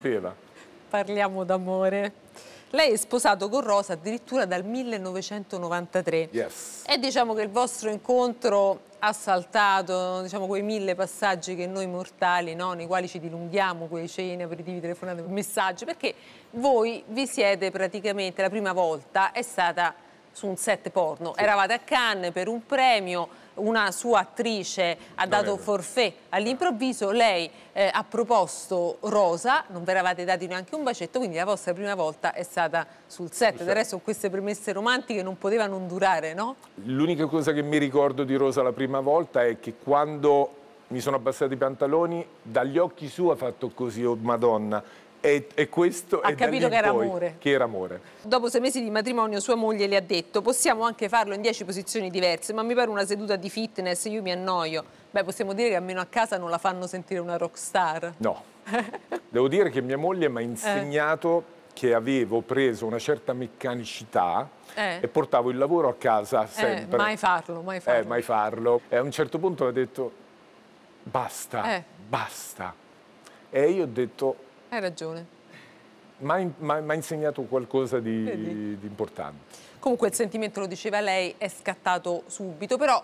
Pieva. Parliamo d'amore. Lei è sposato con Rosa addirittura dal 1993. Yes. E diciamo che il vostro incontro ha saltato diciamo, quei mille passaggi che noi mortali, no? nei quali ci dilunghiamo, quei cene, aperitivi, telefonate, messaggi, perché voi vi siete praticamente, la prima volta è stata su un set porno. Sì. Eravate a Cannes per un premio, una sua attrice ha dato forfè all'improvviso, lei eh, ha proposto Rosa, non vi eravate dati neanche un bacetto, quindi la vostra prima volta è stata sul set. Esatto. Del resto queste premesse romantiche non potevano durare, no? L'unica cosa che mi ricordo di Rosa la prima volta è che quando mi sono abbassati i pantaloni, dagli occhi su ha fatto così, oh madonna, e, e questo ha capito che era, amore. che era amore. Dopo sei mesi di matrimonio sua moglie le ha detto possiamo anche farlo in dieci posizioni diverse, ma mi pare una seduta di fitness, io mi annoio. Beh, possiamo dire che almeno a casa non la fanno sentire una rockstar. No. Devo dire che mia moglie mi ha insegnato eh. che avevo preso una certa meccanicità eh. e portavo il lavoro a casa eh, sempre. Eh, mai farlo, mai farlo. Eh, mai farlo. E a un certo punto mi detto basta, eh. basta. E io ho detto hai ragione. Ma ha insegnato qualcosa di, di importante. Comunque il sentimento, lo diceva lei, è scattato subito, però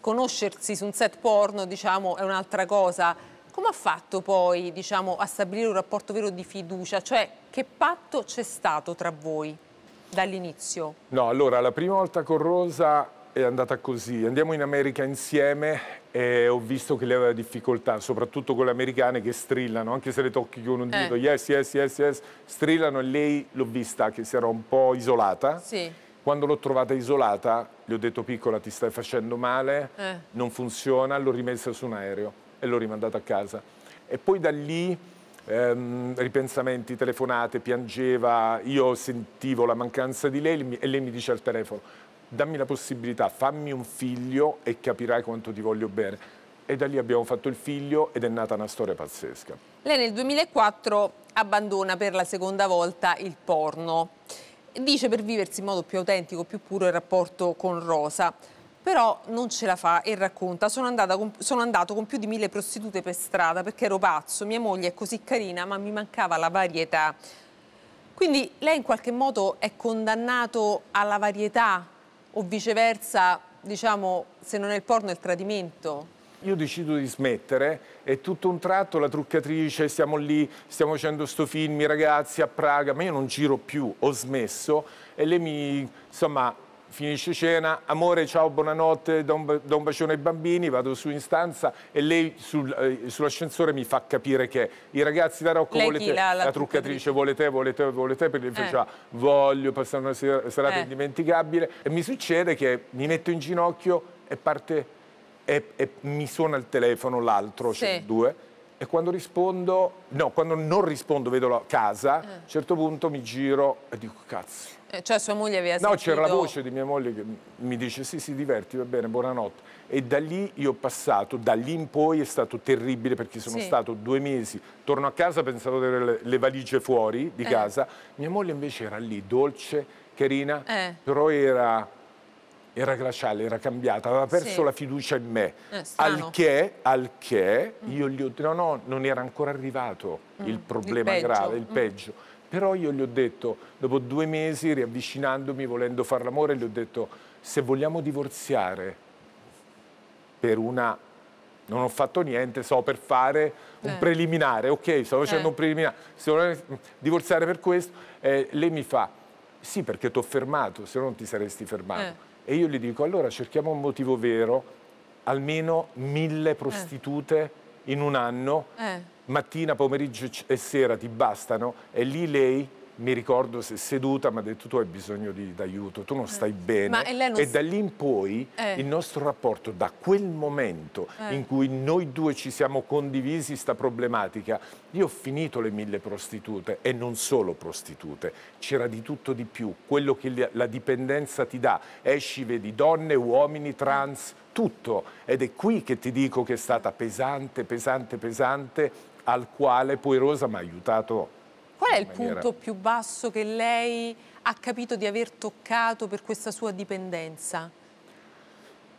conoscersi su un set porno, diciamo, è un'altra cosa. Come ha fatto poi, diciamo, a stabilire un rapporto vero di fiducia? Cioè, che patto c'è stato tra voi dall'inizio? No, allora, la prima volta con Rosa è andata così. Andiamo in America insieme e ho visto che lei aveva difficoltà, soprattutto con le americane che strillano, anche se le tocchi con un eh. dito, yes, yes, yes, yes, strillano e lei l'ho vista che si era un po' isolata. Sì. Quando l'ho trovata isolata, le ho detto piccola ti stai facendo male, eh. non funziona, l'ho rimessa su un aereo e l'ho rimandata a casa. E poi da lì ehm, ripensamenti, telefonate, piangeva, io sentivo la mancanza di lei e lei mi dice al telefono dammi la possibilità, fammi un figlio e capirai quanto ti voglio bene. E da lì abbiamo fatto il figlio ed è nata una storia pazzesca. Lei nel 2004 abbandona per la seconda volta il porno. Dice per viversi in modo più autentico, più puro il rapporto con Rosa. Però non ce la fa e racconta, sono, con, sono andato con più di mille prostitute per strada perché ero pazzo, mia moglie è così carina ma mi mancava la varietà. Quindi lei in qualche modo è condannato alla varietà o viceversa, diciamo, se non è il porno è il tradimento? Io decido di smettere e tutto un tratto la truccatrice, siamo lì, stiamo facendo sto film, i ragazzi a Praga, ma io non giro più, ho smesso e lei mi, insomma, finisce cena, amore ciao buonanotte, do un, do un bacione ai bambini, vado su in stanza e lei sul, eh, sull'ascensore mi fa capire che i ragazzi da Rocco, lei volete, la, la, la, truccatrice, volete, volete, volete, perché eh. faceva voglio passare una serata eh. indimenticabile e mi succede che mi metto in ginocchio e parte e, e mi suona il telefono l'altro, cioè sì. cioè due e quando rispondo, no, quando non rispondo vedo la casa, eh. a un certo punto mi giro e dico cazzo. Eh, cioè sua moglie vi sentito? No, c'era la voce di mia moglie che mi dice sì, si diverti, va bene, buonanotte. E da lì io ho passato, da lì in poi è stato terribile perché sono sì. stato due mesi, torno a casa, pensavo di avere le, le valigie fuori di eh. casa, mia moglie invece era lì, dolce, carina, eh. però era era glaciale, era cambiata, aveva perso sì. la fiducia in me. Eh, al che, al che mm. io gli ho detto, no, no, non era ancora arrivato mm. il problema il grave, il mm. peggio. Però io gli ho detto, dopo due mesi, riavvicinandomi, volendo fare l'amore, gli ho detto, se vogliamo divorziare per una... Non ho fatto niente, so per fare un eh. preliminare, ok, stavo facendo eh. un preliminare, se vogliamo divorziare per questo, eh, lei mi fa, sì perché ti ho fermato, se no non ti saresti fermato eh. E io gli dico, allora cerchiamo un motivo vero, almeno mille eh. prostitute eh. in un anno, eh. mattina, pomeriggio e sera ti bastano, e lì lei mi ricordo se seduta mi ha detto tu hai bisogno di aiuto, tu non eh. stai bene non e da lì in poi eh. il nostro rapporto da quel momento eh. in cui noi due ci siamo condivisi questa problematica io ho finito le mille prostitute e non solo prostitute c'era di tutto di più quello che la dipendenza ti dà esci vedi donne, uomini, trans tutto ed è qui che ti dico che è stata pesante, pesante, pesante al quale poi Rosa mi ha aiutato Qual è il maniera... punto più basso che lei ha capito di aver toccato per questa sua dipendenza?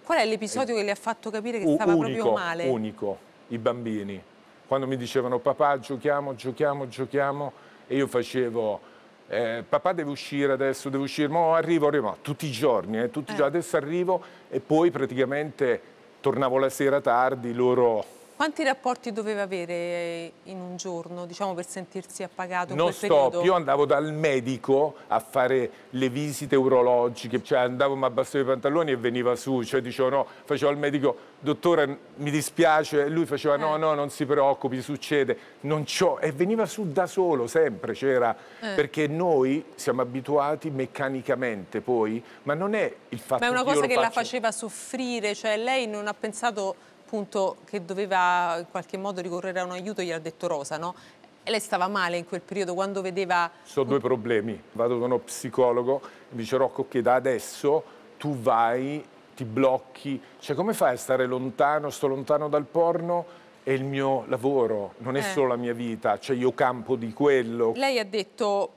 Qual è l'episodio eh, che le ha fatto capire che stava unico, proprio male? Unico, i bambini. Quando mi dicevano papà giochiamo, giochiamo, giochiamo e io facevo eh, papà deve uscire adesso, deve uscire, ma arrivo, arrivo, ma tutti i giorni, eh, tutti i giorni, eh. adesso arrivo e poi praticamente tornavo la sera tardi, loro quanti rapporti doveva avere eh, in un giorno diciamo, per sentirsi appagato? Non stop, periodo? io andavo dal medico a fare le visite urologiche, cioè andavo mi abbassavo i pantaloni e veniva su, cioè dicevo no, facevo al medico, dottore mi dispiace, e lui faceva eh. no, no, non si preoccupi, succede, non c'ho, e veniva su da solo, sempre c'era, eh. perché noi siamo abituati meccanicamente poi, ma non è il fatto che Ma è una cosa che, che la faceva soffrire, cioè lei non ha pensato appunto che doveva in qualche modo ricorrere a un aiuto gli ha detto Rosa, no? E lei stava male in quel periodo quando vedeva... Sono due problemi. Vado da uno psicologo mi dice Rocco che da adesso tu vai, ti blocchi. Cioè come fai a stare lontano? Sto lontano dal porno? È il mio lavoro, non è eh. solo la mia vita. Cioè io campo di quello. Lei ha detto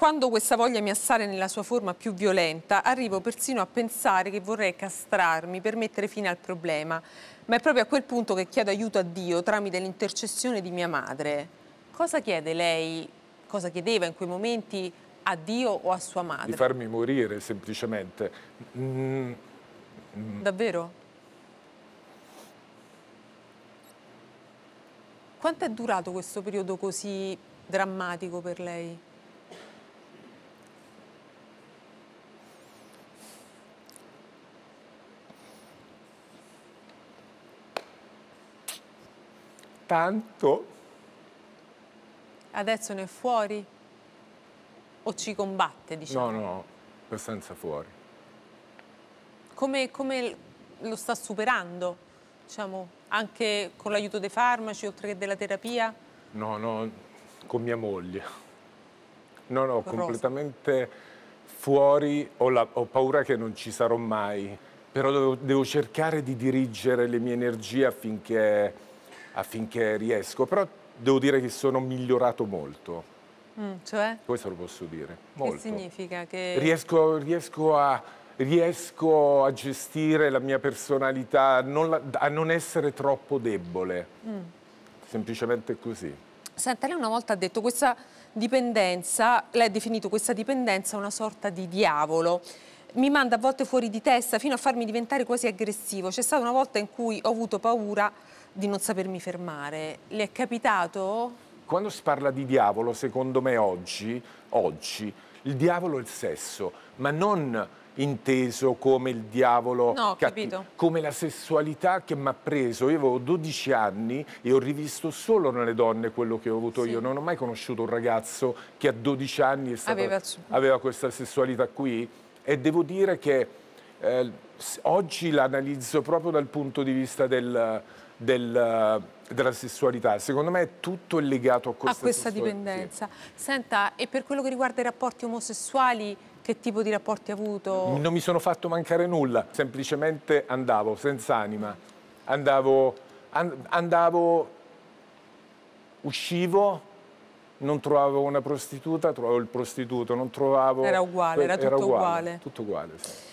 quando questa voglia mi assale nella sua forma più violenta, arrivo persino a pensare che vorrei castrarmi per mettere fine al problema. Ma è proprio a quel punto che chiedo aiuto a Dio tramite l'intercessione di mia madre. Cosa chiede lei, cosa chiedeva in quei momenti a Dio o a sua madre? Di farmi morire, semplicemente. Mm. Davvero? Quanto è durato questo periodo così drammatico per lei? tanto... Adesso ne è fuori? O ci combatte, diciamo? No, no, abbastanza fuori. Come, come lo sta superando, diciamo, anche con l'aiuto dei farmaci, oltre che della terapia? No, no, con mia moglie. No, no, Rosa. completamente fuori, ho, la, ho, paura che non ci sarò mai, però devo, devo cercare di dirigere le mie energie affinché affinché riesco, però devo dire che sono migliorato molto. Mm, cioè? Questo lo posso dire. Molto. Che significa? Che... Riesco, riesco, a, riesco, a, gestire la mia personalità, non la, a non essere troppo debole. Mm. Semplicemente così. Senta, lei una volta ha detto questa dipendenza, lei ha definito questa dipendenza una sorta di diavolo mi manda a volte fuori di testa fino a farmi diventare quasi aggressivo. C'è stata una volta in cui ho avuto paura di non sapermi fermare. Le è capitato? Quando si parla di diavolo, secondo me oggi, oggi il diavolo è il sesso, ma non inteso come il diavolo, no, capito. come la sessualità che mi ha preso. Io avevo 12 anni e ho rivisto solo nelle donne quello che ho avuto sì. io. Non ho mai conosciuto un ragazzo che a 12 anni stata, aveva... aveva... questa sessualità qui e devo dire che eh, oggi l'analizzo proprio dal punto di vista del del, eh, della sessualità. Secondo me è tutto legato a questa, a questa dipendenza. Senta, e per quello che riguarda i rapporti omosessuali, che tipo di rapporti ha avuto? Non mi sono fatto mancare nulla, semplicemente andavo senza anima, andavo, and andavo uscivo, non trovavo una prostituta, trovavo il prostituto, non trovavo... Era uguale, era tutto era uguale, uguale. Tutto uguale, sì.